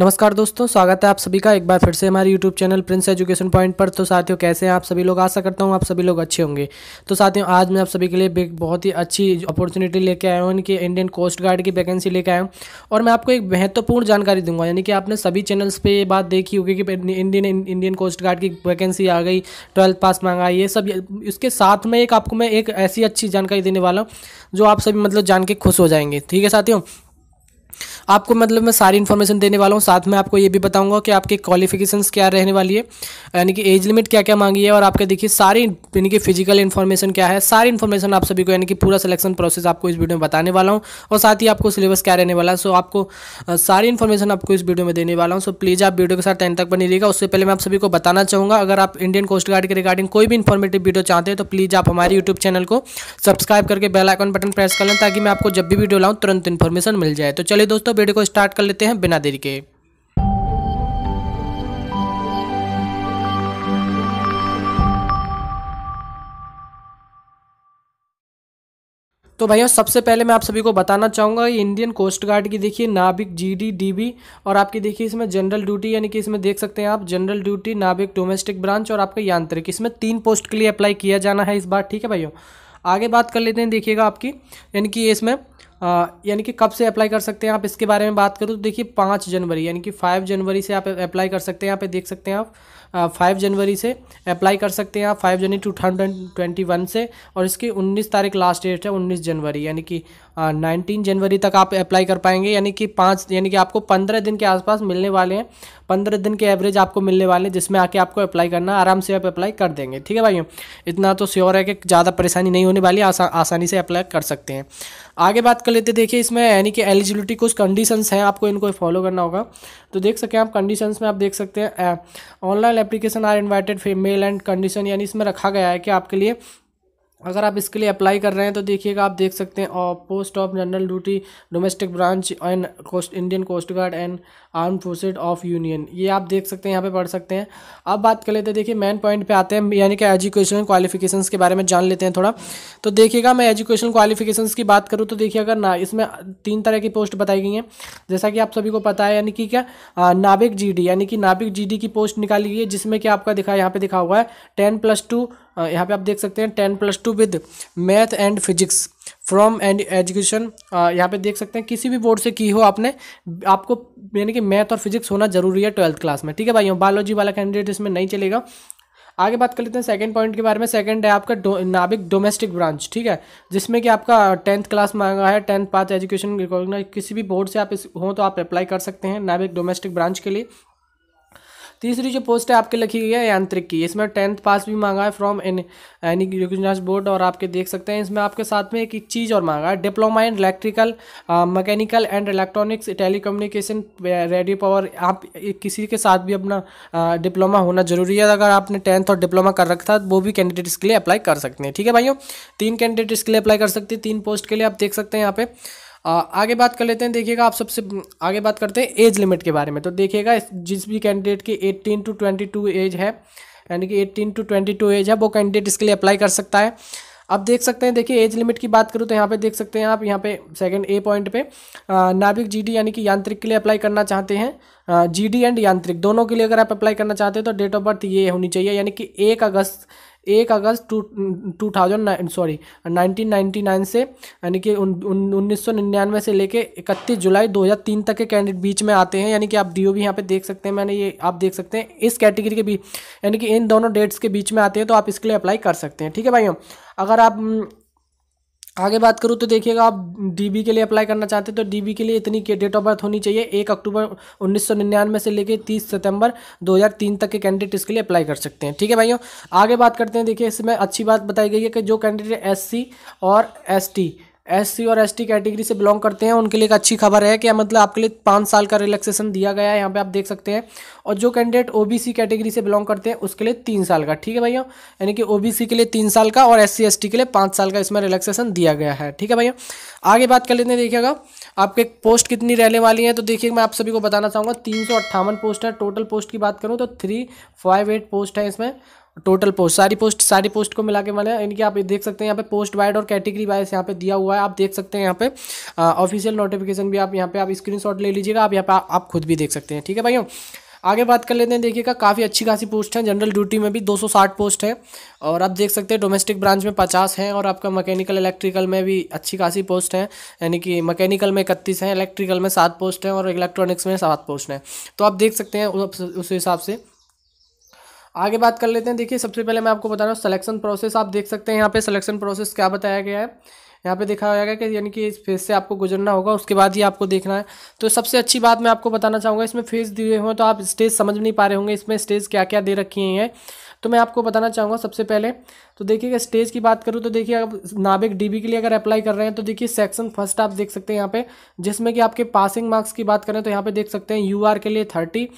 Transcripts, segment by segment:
नमस्कार दोस्तों स्वागत है आप सभी का एक बार फिर से हमारे YouTube channel Prince Education Point पर तो साथियों कैसे हैं आप सभी लोग आशा करता हूँ आप सभी लोग अच्छे होंगे तो साथियों आज मैं आप सभी के लिए एक बहुत ही अच्छी अपॉर्चुनिटी लेके आया हूँ इनकी इंडियन कोस्ट गार्ड की वैकेंसी लेके आया हूँ और मैं आपको एक महत्वपूर्ण जानकारी दूंगा यानी कि आपने सभी चैनल्स पर ये बात देखी होगी कि इंडियन इंडियन कोस्ट गार्ड की वैकेंसी आ गई ट्वेल्थ पास मांगा ये सब इसके साथ में एक आपको मैं एक ऐसी अच्छी जानकारी देने वाला हूँ जो आप सभी मतलब जान के खुश हो जाएंगे ठीक है साथियों आपको मतलब मैं सारी इन्फॉर्मेशन देने वाला हूँ साथ में आपको ये भी बताऊँगा कि आपके क्वालिफिकेशन क्या रहने वाली है यानी कि एज लिमिट क्या क्या मांगी है और आपके देखिए सारी यानी कि फिजिकल इन्फॉर्मेशन क्या है सारी इन्फॉर्मेशन आप सभी को यानी कि पूरा सिलेक्शन प्रोसेस आपको इस वीडियो में बताने वाला हूँ और साथ ही आपको सिलेबस क्या रहने वाला है सो आपको सारी इन्फॉर्मेशन आपको इस वीडियो में देने वाला हूँ सो प्लीज़ आप वीडियो के साथ टेन तक बनी रहेगा उससे पहले मैं आप सभी को बताना चाहूँगा अगर आप इंडियन कोस्ट गार्ड के रिगार्डिंग कोई भी इन्फॉर्मेटिव वीडियो चाहते हैं तो प्लीज़ आप हमारे यूट्यूब चैनल को सब्सक्राइब करके बेल आइकन बटन प्रेस कर लें ताकि मैं आपको जब भी वीडियो लाऊँ तुरंत इन्फॉर्मेशन मिल जाए तो चलिए दोस्तों वीडियो को स्टार्ट कर लेते हैं बिना देरी के तो भैया सबसे पहले मैं आप सभी को बताना चाहूँगा इंडियन कोस्ट गार्ड की देखिए नाविक जीडी डीबी और आपकी देखिए इसमें जनरल ड्यूटी यानी कि इसमें देख सकते हैं आप जनरल ड्यूटी नाविक डोमेस्टिक ब्रांच और आपका यांत्रिक इसमें तीन पोस्ट के लिए अप्लाई किया जाना है इस बार ठीक है भैया आगे बात कर लेते हैं देखिएगा आपकी यानी कि इसमें हाँ, यानी कि कब से अप्लाई कर सकते हैं आप इसके बारे में बात करूँ तो देखिए पाँच जनवरी यानी कि फाइव जनवरी से आप अप्लाई कर सकते हैं यहाँ पे देख सकते हैं आप फाइव हाँ, जनवरी से अप्लाई कर सकते हैं आप five January two thousand twenty one से और इसकी उन्नीस तारीख लास्ट डेट है उन्नीस जनवरी यानी कि नाइनटीन हाँ, जनवरी तक आप अप्लाई कर पाएंगे यानी कि पाँच यानी कि आपको पंद्रह दिन के आसपास मिलने वाले हैं पंद्रह दिन के एवरेज आपको मिलने वाले हैं जिसमें आके आपको अप्लाई करना आराम से आप अप्लाई कर देंगे ठीक है भाइयों इतना तो श्योर है कि ज़्यादा परेशानी नहीं होने वाली आसा, आसानी से अप्लाई कर सकते हैं आगे बात कर लेते देखिए इसमें यानी कि एलिजिबिलिटी कुछ कंडीशंस हैं आपको इनको फॉलो करना होगा तो देख सकें आप कंडीशंस में आप देख सकते हैं online application are invited male and condition यानी इसमें रखा गया है कि आपके लिए अगर आप इसके लिए अप्लाई कर रहे हैं तो देखिएगा आप देख सकते हैं और post of general duty domestic branch and coast Indian coast guard and arm forces of union ये आप देख सकते हैं यहाँ पे पढ़ सकते हैं अब बात कर लेते हैं देखिए मेन पॉइंट पे आते हैं यानी कि एजुकेशन क्वालिफिकेशन के बारे में जान लेते हैं थोड़ा तो देखिएगा मैं एजुकेशन क्वालिफिकेशन की बात करूँ तो देखिए अगर ना इसमें तीन तरह की पोस्ट बताई गई हैं जैसा कि आप सभी को पता है यानी कि क्या uh, नाविक जी यानी कि नाविक जी की पोस्ट निकाली गई है जिसमें कि आपका दिखा यहाँ पर दिखा हुआ है टेन प्लस टू यहाँ पे आप देख सकते हैं ten plus two with math and physics from and education यहाँ पे देख सकते हैं किसी भी बोर्ड से की हो आपने आपको यानी कि मैथ और फिजिक्स होना जरूरी है ट्वेल्थ क्लास में ठीक है भाई बायोलॉजी वाला कैंडिडेट इसमें नहीं चलेगा आगे बात कर लेते हैं सेकंड पॉइंट के बारे में सेकंड है आपका डो, नाबिक डोमेस्टिक ब्रांच ठीक है जिसमें कि आपका टेंथ क्लास मांगा है टेंथ पाथ एजुकेशन रिकॉग्नाइज किसी भी बोर्ड से आप इस हो तो आप अप्लाई कर सकते हैं नाबिक डोमेस्टिक ब्रांच के लिए तीसरी जो पोस्ट है आपके लिखी गई है यांत्रिक की इसमें टेंथ पास भी मांगा है from an any recognise board और आपके देख सकते हैं इसमें आपके साथ में एक, एक चीज़ और मांगा है diploma in electrical mechanical and electronics telecommunication radio power आप किसी के साथ भी अपना डिप्लोमा होना जरूरी है अगर आपने टेंथ और डिप्लोमा कर रखा था वो भी कैंडिडेट इसके लिए अप्लाई कर सकते हैं ठीक है भाइयों तीन कैंडिडेट इसके लिए अप्लाई कर सकते हैं तीन पोस्ट के लिए आप देख सकते हैं यहाँ पे आगे बात कर लेते हैं देखिएगा आप सबसे आगे बात करते हैं एज लिमिट के बारे में तो देखिएगा जिस भी कैंडिडेट की eighteen to twenty two age है यानी कि eighteen to twenty two age है वो कैंडिडेट इसके लिए अप्लाई कर सकता है अब देख सकते हैं देखिए एज लिमिट की बात करूँ तो यहाँ पे देख सकते हैं आप यहाँ पे सेकंड ए पॉइंट पे नाभिक जीडी यानी कि यांत्रिक के लिए अप्लाई करना चाहते हैं जीडी एंड यांत्रिक दोनों के लिए अगर आप अप्लाई करना चाहते हैं तो डेट ऑफ बर्थ ये होनी चाहिए यानी कि एक अगस्त एक अगस्त two two thousand sorry nineteen ninety nine से यानी कि उन्नीस सौ निन्यानवे से लेके इकतीस जुलाई दो हज़ार तीन तक के कैंडिडेट बीच में आते हैं यानी कि आप डी ओ भी यहाँ पे देख सकते हैं मैंने ये आप देख सकते हैं इस कैटेगरी के बीच यानी कि इन दोनों डेट्स के बीच में आते हैं तो आप इसके लिए अप्लाई कर सकते हैं ठीक है भाइयों अगर आप हम्म, आगे बात करूँ तो देखिएगा आप डीबी के लिए अप्लाई करना चाहते हैं तो डीबी के लिए इतनी डेट ऑफ बर्थ होनी चाहिए एक अक्टूबर उन्नीस से लेकर तीस सितंबर 2003 तक के कैंडिडेट इसके लिए अप्लाई कर सकते हैं ठीक है भाइयों आगे बात करते हैं देखिए इसमें अच्छी बात बताई गई है कि जो कैंडिडेट एस और एस एस सी और एस टी कैटेगरी से बिलोंग करते हैं उनके लिए एक अच्छी खबर है कि मतलब आपके लिए पाँच साल का रिलैक्सेशन दिया गया है यहाँ पे आप देख सकते हैं और जो कैंडिडेट ओबीसी कैटेगरी से बिलोंग करते हैं उसके लिए तीन साल का ठीक है भैया यानी कि ओबीसी के लिए तीन साल का और एस सी के लिए पाँच साल का इसमें रिलैक्सेशन दिया गया है ठीक है भैया आगे बात कर लेते हैं देखिएगा आपके पोस्ट कितनी रहने वाली है तो देखिए मैं आप सभी को बताना चाहूँगा तीन पोस्ट है टोटल पोस्ट की बात करूँ तो थ्री फाइव एट पोस्ट है इसमें टोटल पोस्ट सारी पोस्ट सारी पोस्ट को मिला के मैंने यानी कि आप देख सकते हैं यहाँ पे पोस्ट वाइड और कैटेगरी वाइज यहाँ पे दिया हुआ है आप देख सकते हैं यहाँ पे ऑफिशियल नोटिफिकेशन भी आप यहाँ पे आप स्क्रीनशॉट ले लीजिएगा आप यहाँ पे आप खुद भी देख सकते हैं ठीक है भाइयों आगे बात कर लेते हैं देखिएगा काफ़ी अच्छी खासी पोस्ट है जनरल ड्यूटी में भी दो पोस्ट है और आप देख सकते हैं डोमेस्टिक ब्रांच में पचास हैं और आपका मकैनिकल इलेक्ट्रिकल में भी अच्छी खासी पोस्ट है यानी कि मकैनिकल में इकतीस हैं इलेक्ट्रिकल में सात पोस्ट हैं और इलेक्ट्रॉनिक्स में सात पोस्ट हैं तो आप देख सकते हैं उस हिसाब से आगे बात कर लेते हैं देखिए सबसे पहले मैं आपको बता रहा हूँ सिलेक्शन प्रोसेस आप देख सकते हैं यहाँ पे सिलेक्शन प्रोसेस क्या बताया गया है यहाँ पे देखा गया कि यानी कि इस फेज़ से आपको गुजरना होगा उसके बाद ही आपको देखना है तो सबसे अच्छी बात मैं आपको बताना चाहूँगा इसमें फेज़ दिए हुए तो आप स्टेज समझ नहीं पा रहे होंगे इसमें स्टेज क्या क्या दे रखी हैं तो मैं आपको बताना चाहूँगा सबसे पहले तो देखिए स्टेज की बात करूँ तो देखिए अब नाबिक डीबी के लिए अगर अप्लाई कर रहे हैं तो देखिए सेक्शन फर्स्ट आप देख सकते हैं यहाँ पे जिसमें कि आपके पासिंग मार्क्स की बात करें तो यहाँ पे देख सकते हैं यू के लिए थर्टी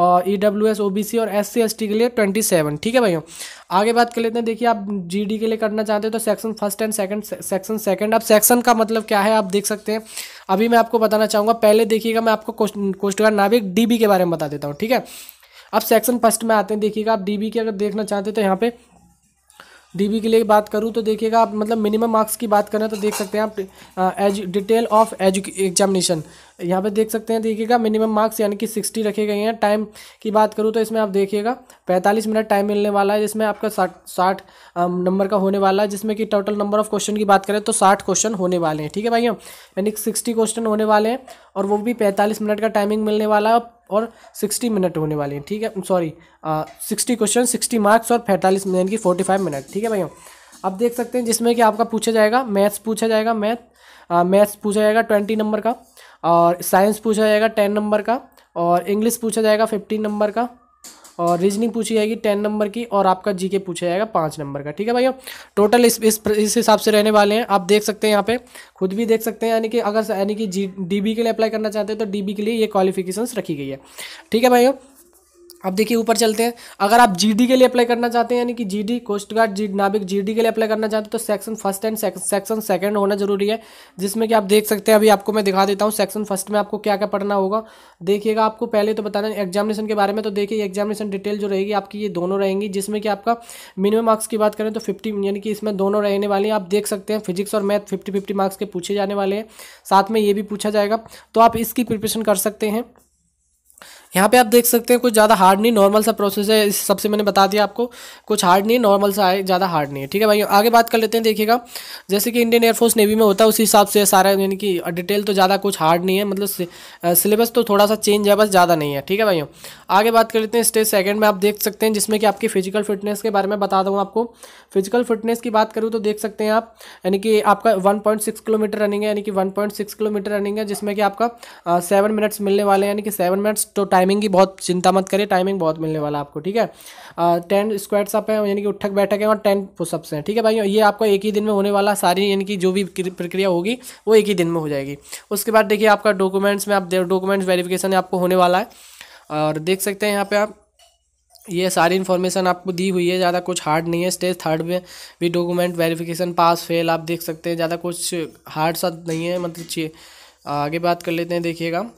और E W S O B C और एस सी एस टी के लिए ट्वेंटी सेवन ठीक है भाइयों आगे बात कर लेते हैं देखिए आप जी डी के लिए करना चाहते हैं तो section first and second section second अब सेक्शन का मतलब क्या है आप देख सकते हैं अभी मैं आपको बताना चाहूँगा पहले देखिएगा मैं आपको कोस्ट गार्ड नाविक डी के बारे में बता देता हूँ ठीक है अब सेक्शन फर्स्ट में आते हैं देखिएगा आप डीबी की अगर देखना चाहते तो यहाँ पे डीबी के लिए बात करूँ तो देखिएगा आप मतलब मिनिमम मार्क्स की बात करें तो देख सकते हैं आप एज डिटेल ऑफ एजु एग्जामिनेशन यहाँ पे देख सकते हैं देखिएगा मिनिमम मार्क्स यानी कि सिक्सटी रखे गए हैं टाइम की बात करूँ तो इसमें आप देखिएगा पैंतालीस मिनट टाइम मिलने वाला है जिसमें आपका साठ साठ नंबर का होने वाला है जिसमें कि टोटल नंबर ऑफ क्वेश्चन की बात करें तो साठ क्वेश्चन होने वाले हैं ठीक है भाई यानी सिक्सटी क्वेश्चन होने वाले हैं और वो भी पैंतालीस मिनट का टाइमिंग मिलने वाला है और सिक्सटी मिनट होने वाले हैं ठीक है sorry sixty question sixty marks और पैंतालीस मिनट की फोर्टी फाइव मिनट ठीक है भैया आप देख सकते हैं जिसमें कि आपका पूछा जाएगा मैथ्स पूछा जाएगा मैथ मैथ्स पूछा जाएगा ट्वेंटी नंबर का और साइंस पूछा जाएगा टेन नंबर का और इंग्लिश पूछा जाएगा फिफ्टीन नंबर का और रीजनिंग पूछी जाएगी टेन नंबर की और आपका जी के पूछा जाएगा पाँच नंबर का ठीक है भैया टोटल इस इस हिसाब से रहने वाले हैं आप देख सकते हैं यहाँ पे खुद भी देख सकते हैं यानी कि अगर यानी कि जी डी के लिए अप्लाई करना चाहते हैं तो डी के लिए ये क्वालिफिकेशंस रखी गई है ठीक है भाई अब देखिए ऊपर चलते हैं अगर आप जीडी के लिए अप्लाई करना चाहते हैं यानी कि जीडी कोस्ट गार्ड जी नाविक जीडी के लिए अप्लाई करना चाहते हैं तो section first and section second होना जरूरी है जिसमें कि आप देख सकते हैं अभी आपको मैं दिखा देता हूँ सेक्शन फर्स्ट में आपको क्या क्या पढ़ना होगा देखिएगा आपको पहले तो बताना एग्जामिनेशन के बारे में तो देखिए एग्जामिनेशन डिटेल जो रहेगी आपकी ये दोनों रहेंगी जिसमें कि आपका मिनिमम मार्क्स की बात करें तो फिफ्टी यानी कि इसमें दोनों रहने वाले हैं आप देख सकते हैं फिजिक्स और मैथ फिफ्टी फिफ्टी मार्क्स के पूछे जाने वाले हैं साथ में ये भी पूछा जाएगा तो आप इसकी प्रिपरेशन कर सकते हैं यहाँ पे आप देख सकते हैं कुछ ज़्यादा हार्ड नहीं नॉर्मल सा प्रोसेस है इस सबसे मैंने बता दिया आपको कुछ हार्ड नहीं नॉर्मल सा है ज़्यादा हार्ड नहीं है ठीक है भाई आगे बात कर लेते हैं देखिएगा जैसे कि इंडियन एयरफोर्स नेवी में होता है उसी हिसाब से सारा यानी कि डिटेल तो ज़्यादा कुछ हार्ड नहीं है मतलब सिलेबस तो थोड़ा सा चेंज है बस ज़्यादा नहीं है ठीक है भाई आगे बात कर लेते हैं स्टेज सेकेंड में आप देख सकते हैं जिसमें कि आपकी फिजिकल फिटनेस के बारे में बता दूँ आपको फिजिकल फिटनेस की बात करूँ तो देख सकते हैं आप यानी कि आपका वन किलोमीटर रनिंग है यानी कि वन किलोमीटर रनिंग है जिसमें कि आपका सेवन मिनट्स मिलने वाले हैं यानी कि सेवन मिनट्स तो टाइम टाइमिंग की बहुत चिंता मत करिए टाइमिंग बहुत मिलने वाला आपको ठीक है टेन स्क्वाड्स अप है यानी कि उठक बैठक है और टेन पुशअप्स हैं ठीक है भाई ये आपको एक ही दिन में होने वाला सारी यानी कि जो भी प्रक्रिया होगी वो एक ही दिन में हो जाएगी उसके बाद देखिए आपका डॉक्यूमेंट्स में आप डॉक्यूमेंट्स वेरिफिकेशन आपको होने वाला है और देख सकते हैं यहाँ पे आप ये सारी इन्फॉर्मेशन आपको दी हुई है ज़्यादा कुछ हार्ड नहीं है स्टेज थर्ड में भी डॉक्यूमेंट वेरिफिकेशन पास फेल आप देख सकते हैं ज़्यादा कुछ हार्ड सा नहीं है मतलब आगे बात कर लेते हैं देखिएगा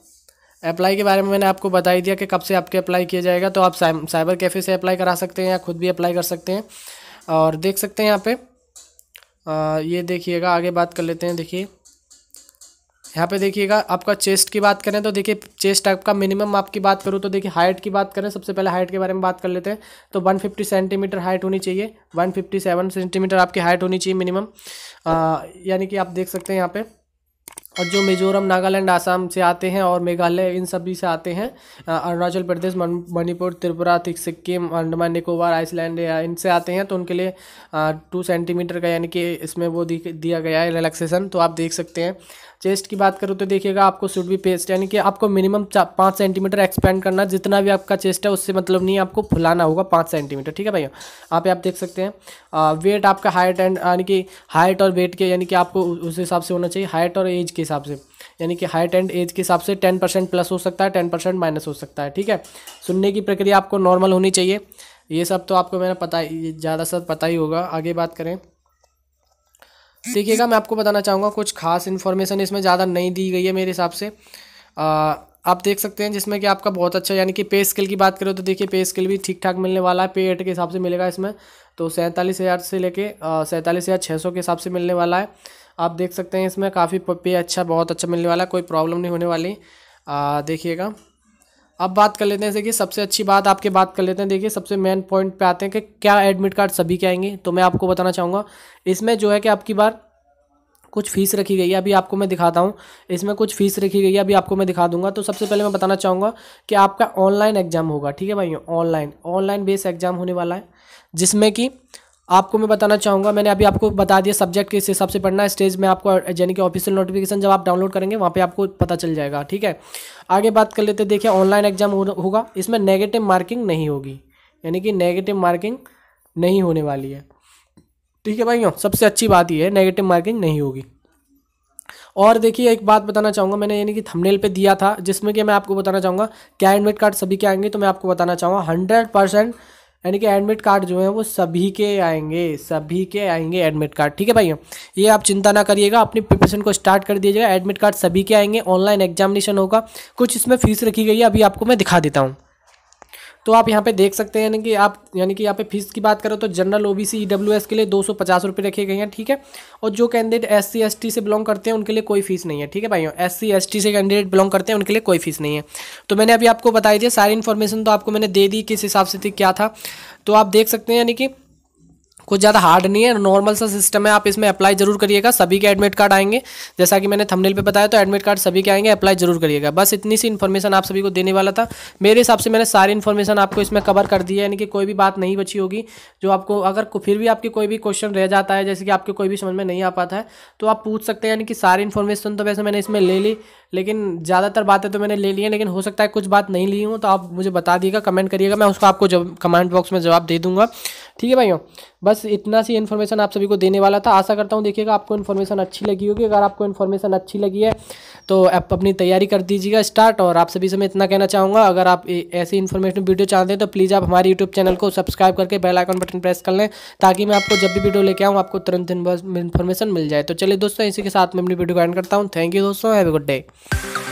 अप्लाई के बारे में मैंने आपको बता ही दिया कि कब से आपके अप्लाई किया जाएगा तो आप साइबर कैफ़े से अप्लाई करा सकते हैं या खुद भी अप्लाई कर सकते हैं और देख सकते हैं यहाँ पे आ, ये देखिएगा आगे बात कर लेते हैं देखिए यहाँ पे देखिएगा आपका चेस्ट की बात करें तो देखिए चेस्ट आपका मिनिमम आपकी बात करूँ तो देखिए हाइट की बात करें सबसे पहले हाइट के बारे में बात कर लेते हैं तो 150 सेंटीमीटर हाइट होनी चाहिए 157 सेंटीमीटर आपकी हाइट होनी चाहिए मिनिमम यानी कि आप देख सकते हैं यहाँ पे और जो मिजोरम नागालैंड आसाम से आते हैं और मेघालय इन सभी से आते हैं अरुणाचल प्रदेश मणिपुर त्रिपुरा सिक्किम अंडमान निकोबार आइसलैंड या इनसे आते हैं तो उनके लिए टू सेंटीमीटर का यानी कि इसमें वो दिया गया है रिलैक्सेशन तो आप देख सकते हैं चेस्ट की बात करूँ तो देखिएगा आपको शुड भी पेस्ट यानी कि आपको मिनिमम पाँच सेंटीमीटर एक्सपेंड करना जितना भी आपका चेस्ट है उससे मतलब नहीं आपको फुलाना होगा पाँच सेंटीमीटर ठीक है भाई आप आप देख सकते हैं वेट आपका हाइट एंड यानी कि हाइट और वेट के यानी कि आपको उस हिसाब से होना चाहिए हाइट और एज के हिसाब से यानी कि हाइट एंड एज के हिसाब से टेन परसेंट प्लस हो सकता है टेन परसेंट माइनस हो सकता है ठीक है सुनने की प्रक्रिया आपको नॉर्मल होनी चाहिए ये सब तो आपको मैंने पता ही ज़्यादा सर पता ही होगा आगे बात करें देखिएगा मैं आपको बताना चाहूँगा कुछ खास इन्फॉर्मेशन इसमें ज़्यादा नहीं दी गई है मेरे हिसाब से आ, आप देख सकते हैं जिसमें कि आपका बहुत अच्छा यानी कि पे स्केल की बात करें तो देखिए पे स्केल भी ठीक ठाक मिलने वाला है पे एट के हिसाब से मिलेगा इसमें तो सैंतालीस हज़ार से लेके सैंतालीस हज़ार छः सौ के हिसाब से मिलने वाला है आप देख सकते हैं इसमें काफ़ी पे अच्छा बहुत अच्छा मिलने वाला है कोई प्रॉब्लम नहीं होने वाली देखिएगा अब बात कर लेते हैं देखिए सबसे अच्छी बात आपके बात कर लेते हैं देखिए सबसे मेन पॉइंट पे आते हैं कि क्या एडमिट कार्ड सभी के आएंगे तो मैं आपको बताना चाहूँगा इसमें जो है कि आपकी बार कुछ फीस रखी गई है अभी आपको मैं दिखाता हूँ इसमें कुछ फीस रखी गई है अभी आपको मैं दिखा दूंगा तो सबसे पहले मैं बताना चाहूँगा कि आपका ऑनलाइन एग्जाम होगा ठीक है भाइयों ऑनलाइन ऑनलाइन बेस एग्जाम होने वाला है जिसमें कि आपको मैं बताना चाहूँगा मैंने अभी आपको बता दिया सब्जेक्ट किस हिसाब से पढ़ना है स्टेज में आपको यानी कि ऑफिशियल नोटिफिकेशन जब आप डाउनलोड करेंगे वहाँ पे आपको पता चल जाएगा ठीक है आगे बात कर लेते देखिए ऑनलाइन एग्जाम होगा इसमें नेगेटिव मार्किंग नहीं होगी यानी कि नेगेटिव मार्किंग नहीं होने वाली है ठीक है भाइयों सबसे अच्छी बात यह है नेगेटिव मार्किंग नहीं होगी और देखिए एक बात बताना चाहूँगा मैंने यानी कि थंबनेल पे दिया था जिसमें कि मैं आपको बताना चाहूँगा क्या एडमिट कार्ड सभी के आएंगे तो मैं आपको बताना चाहूँगा हंड्रेड परसेंट यानी कि एडमिट कार्ड जो है वो सभी के आएंगे सभी के आएंगे एडमिट कार्ड ठीक है भाई ये आप चिंता ना करिएगा अपनी प्रिपरेशन को स्टार्ट कर दीजिएगा एडमिट कार्ड सभी के आएंगे ऑनलाइन एग्जामिनेशन होगा कुछ इसमें फीस रखी गई है अभी आपको मैं दिखा देता हूँ तो आप यहाँ पे देख सकते हैं यानी कि आप यानी कि यहाँ पे फीस की बात करो तो जनरल ओबीसी ईडब्ल्यूएस के लिए दो सौ पचास रुपये रखे गए हैं ठीक है और जो candidate S C S T से बिलोंग करते हैं उनके लिए कोई फीस नहीं है ठीक है भाइयों एस सी एस टी से कैंडिडेट बिलोंग करते हैं उनके लिए कोई फीस नहीं है तो मैंने अभी आपको बताई थी सारी इन्फॉर्मेशन तो आपको मैंने दे दी किस हिसाब से थी क्या था तो आप देख सकते हैं यानी कि कुछ ज़्यादा हार्ड नहीं है नॉर्मल सा सिस्टम है आप इसमें अप्लाई जरूर करिएगा सभी के एडमिट कार्ड आएंगे जैसा कि मैंने थंबनेल पे बताया तो एडमिट कार्ड सभी के आएंगे अप्लाई जरूर करिएगा बस इतनी सी इन्फॉर्मेशन आप सभी को देने वाला था मेरे हिसाब से मैंने सारी इन्फॉर्मेशन आपको इसमें कवर कर दी है यानी कि कोई भी बात नहीं बची होगी जो आपको अगर फिर भी आपके कोई भी क्वेश्चन रह जाता है जैसे कि आपके कोई भी समझ में नहीं आ पाता है तो आप पूछ सकते हैं यानी कि सारी इन्फॉर्मेशन तो वैसे मैंने इसमें ले ली लेकिन ज़्यादातर बातें तो मैंने ले ली हैं लेकिन हो सकता है कुछ बात नहीं ली हूँ तो आप मुझे बता दिएगा कमेंट करिएगा मैं उसको आपको जब कमेंट बॉक्स में जवाब दे दूँगा ठीक है भाइयों बस इतना सी इन्फॉर्मेशन आप सभी को देने वाला था आशा करता हूँ देखिएगा आपको इन्फॉर्मेशन अच्छी लगी होगी अगर आपको इन्फॉर्मेशन अच्छी लगी है तो आप अपनी तैयारी कर दीजिएगा स्टार्ट और आप सभी से मैं इतना कहना चाहूँगा अगर आप ऐसी इन्फॉर्मेशन वीडियो चाहते हैं तो प्लीज़ आप हमारे यूट्यूब चैनल को सब्सक्राइब करके बेल आइकन बटन प्रेस कर लें ताकि मैं आपको जब भी वीडियो लेके आऊँ आपको तुरंत इन्फॉर्मेशन मिल जाए तो चलिए दोस्तों इसी के साथ मैं अपनी वीडियो को एंड करता हूँ थैंक यू दोस्तों have a good day Thank you.